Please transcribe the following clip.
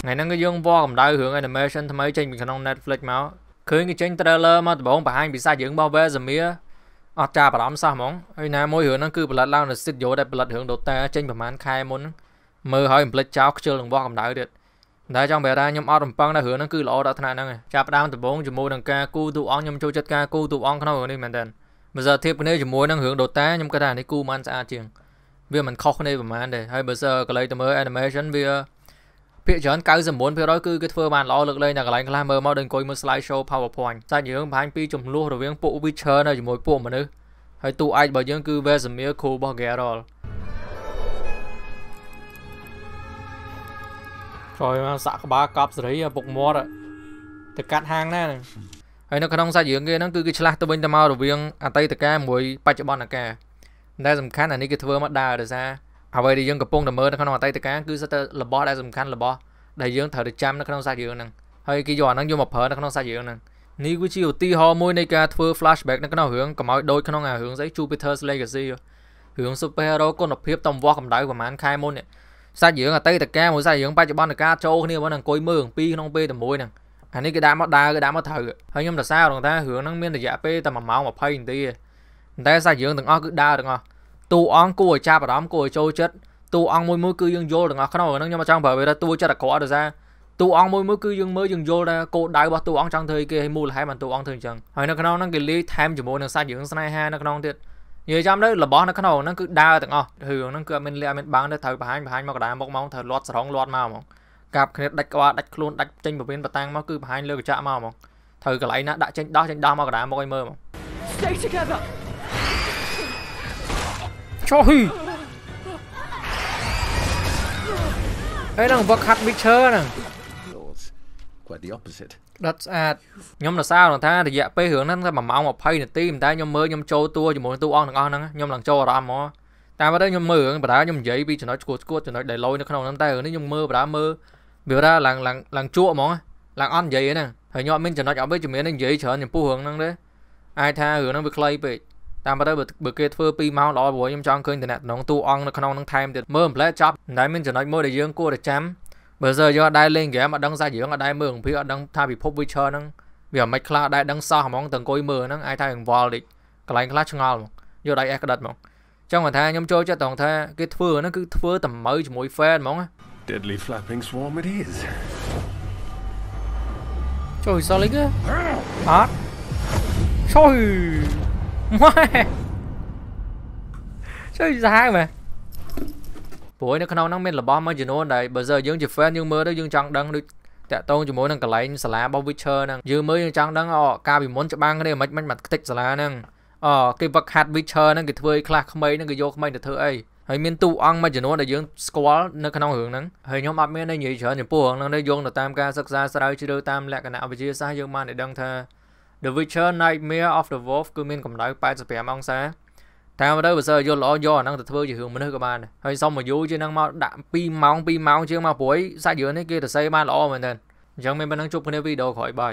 ថ្ងៃហ្នឹងគឺយើងវល់កម្ដៅរឿង animation ថ្មីចេញពីក្នុង Netflix មកឃើញគេចេញ trailer មកដំបូងបង្ហាញពីសាច់រឿងរបស់ Vesemir អត់ចាប់អារម្មណ៍សោះហ្មងហើយណាមួយរឿងហ្នឹងគឺផលិតឡើងនៅ studio ដែលផលិតរឿង Dota ចេញប្រហែលខែមុនមើលហើយអំភ្លេចចោលខ្ជិលនឹងវល់កម្ដៅទៀតតែចង់ប្រាប់ថាខ្ញុំអត់រំពឹងថារឿងហ្នឹងគឺល្អដល់ថ្នាក់ហ្នឹងចាប់ផ្ដើមដំបូងជាមួយនឹងការគូទូអង្គខ្ញុំចូលចិត្តការគូទូអង្គក្នុងរឿងនេះមែនតើបើសិនធៀបគ្នាជាមួយនឹងរឿង Dota ខ្ញុំគិតថានេះគូមិនស្អាតជាងវាមិនខុសគ្នាប្រហែលទេហើយបើសិនកន្លែងទៅមើល animation វាភាគច្រើន99%គឺគេធ្វើបានល្អលើកលែងតែកន្លែងខ្លះមើលមកដូចអង្គុយមើល slide show PowerPoint សាច់យើងបង្ហាញពីចំនួនរវាងពួក Witcher នៅជាមួយពួកមនុស្សហើយតួឯករបស់យើងគឺ Vesemir គ្រូរបស់ Geralt ចូលមកសាក់ក្បាលកប់សេរីពុកមាត់ទៅកាត់ហាងណាហើយនៅក្នុងសាច់រឿងគេហ្នឹងគឺគេឆ្លាស់ទៅវិញទៅមករវាងអតីតកាលមួយបច្ចុប្បន្នកាលដែលសំខាន់អានេះគេធ្វើមកដើរដោយសារអ្វីដែលយើងកំពុងតែមើលនៅក្នុងអតីតកាលគឺសិតតែរបស់ដែលសំខាន់របស់ដែលយើងត្រូវតែចាំនៅក្នុងសាច់រឿងហ្នឹងហើយគេយកអាហ្នឹងយកមកប្រើនៅក្នុងសាច់រឿងហ្នឹងនេះគឺជាឧទាហរណ៍មួយនៃការធ្វើ flashback នៅក្នុងរឿងកុំឲ្យដូចក្នុងអារឿងស្អី Jupiter's Legacy រឿង superhero គុណភាពតំវាស់កម្ដៅប្រហែលខែមុននេះសាច់រឿងអតីតកាលមួយសាច់រឿងបច្ចុប្បន្នកាលចូលគ្នាប៉ុណ្ណឹងអង្គុយមើលពីរក្នុងពេលតែមួយហ្នឹងអានេះគេដាក់មកដើរគេដាក់មកត្រូវហើយខ្ញុំសរសើររងថារឿងហ្នឹងមានរយៈពេលតែ1ម៉ោង20នាទីតែសាច់រឿងទាំងអស់គឺដើរទាំងអស់ទូអង្គគួរឲ្យចាប់អារម្មណ៍គួរឲ្យចូលចិត្តទូអង្គមួយមួយគឺយើងយល់ទាំងអស់ក្នុងហ្នឹងខ្ញុំចង់ប្រើវាថាទូចិត្តអាក្រក់ដោយសារទូអង្គមួយមួយគឺយើងមើលយើងយល់ថាគោលដៅរបស់ទូអង្គចង់ធ្វើអីគេហើយមូលហេតុបានទូអង្គធ្វើអញ្ចឹងហើយនៅក្នុងហ្នឹងគេលាយថែមជាមួយនឹងសាច់រឿងស្នេហានៅក្នុងទៀតនិយាយចាំទៅរបស់នៅក្នុងហ្នឹងគឺដើរទាំងអស់រឿងហ្នឹងគឺអត់មានលាអត់មានបាំងទេត្រូវបរហាញបរហាញមកកណ្ដាលមកមកត្រូវលាត់ស្រង់លាត់មកហ្មងកាប់គ្នាដាច់ក្បាលដាច់ខ្លួនដាច់ចេញពពៀនបតាំងមកគឺបរហាញលើកញ្ចក់មកហ្មងត្រូវកន្លែងណាដាក់ចេញដោះចេញដោះមកកណ្ដាលមកឲ្យមើលហ្មង Chohi អីហ្នឹងវឹកហាត់ Witcher ហ្នឹង quite the opposite ដុតស្អាតខ្ញុំនៅសារថារយៈពេលរឿងហ្នឹងតែ1ម៉ោង20នាទីមិនតែខ្ញុំមើលខ្ញុំចូលតួជាមួយតួអង្គទាំងអស់ហ្នឹងខ្ញុំឡើងចូលអារម្មណ៍ហ្មងតាមពិតទៅខ្ញុំមើលរឿងបណ្ដាខ្ញុំនិយាយពីចំណុចស្គួតស្គួតចំណុចដែលលយនៅក្នុងហ្នឹងតែរឿងនេះខ្ញុំមើលបណ្ដាមើលវាថាឡើងឡើងឡើងជក់ហ្មងឡើងអត់និយាយហ្នឹងហើយខ្ញុំអត់មានចំណុចអវិជ្ជមាននិយាយច្រើនចំពោះរឿងហ្នឹងទេអាចថារឿងហ្នឹងវាខ្លីពេកតាមពិតទៅបើគេធ្វើ2ម៉ោងល្អព្រោះខ្ញុំចង់ឃើញតំណងតួអង្គនៅក្នុងនឹងថែមទៀតមើលម្លេះចប់តែមានចំណុចមួយដែលយើងគួរតែចាំបើសិនយើងអត់ដែរលេងហ្គេមអត់ដឹងសាច់រឿងអត់ដែរមើលរឿងភាគអត់ដឹងថាពិភព Witcher ហ្នឹងវាមិនខ្លះដែរដឹងសោះហ្មងទាំងអង្គុយមើលហ្នឹងអាចថារង្វល់តិចកន្លែងខ្លះឆ្ងល់ហ្មងយកដៃអេះក្តិតហ្មងចង់ថាខ្ញុំចូលចិត្តត្រង់ថាគេធ្វើហ្នឹងគឺធ្វើតម្រូវជាមួយ fan ហ្មង Deadly flapping swarm it is ចូលសលីកអត់ចូលជួយសាហាវមែនព្រោះនៅក្នុងហ្នឹងមានរបស់មួយចំនួនដែលបើសិនយើងជា fan យើងមើលទៅយើងចង់ដឹងដូចតាក់ទងជាមួយនឹងកន្លែងសាលារបស់ Witcher ហ្នឹងយើងមើលយើងចង់ដឹងអូកាលពីមុនច្បាំងគ្នាមិនមិនមកខ្ទេចសាលាហ្នឹងអូគេវឹកហាត់ Witcher ហ្នឹងគេធ្វើឲ្យខ្លះក្មេងហ្នឹងគេយកក្មេងទៅធ្វើអីហើយមានទូអង្គមួយចំនួនដែលយើងស្គាល់នៅក្នុងរឿងហ្នឹងហើយខ្ញុំអត់មាននិយាយច្រើនចំពោះរឿងហ្នឹងទេយោងទៅតាមការសិក្សាស្រាវជ្រាវតាមលក្ខណៈវិទ្យាសាស្ត្រយើងបានដឹងថា The Witcher Nightmare of the Wolf គឺមានកម្ដៅ85អង្សាតាមទៅបើសិនយល់ល្អយកអាហ្នឹងទៅធ្វើជារឿងមនុស្សក៏បានហើយសុំមកយូរជាងហ្នឹងមកដាក់2ម៉ោង2ម៉ោងជាងមកព្រួយសាច់រឿងនេះគេទៅសេបានល្អមែនទេអញ្ចឹងមានប៉ុណ្ណឹងជួបគ្នាវីដេអូក្រោយបាយ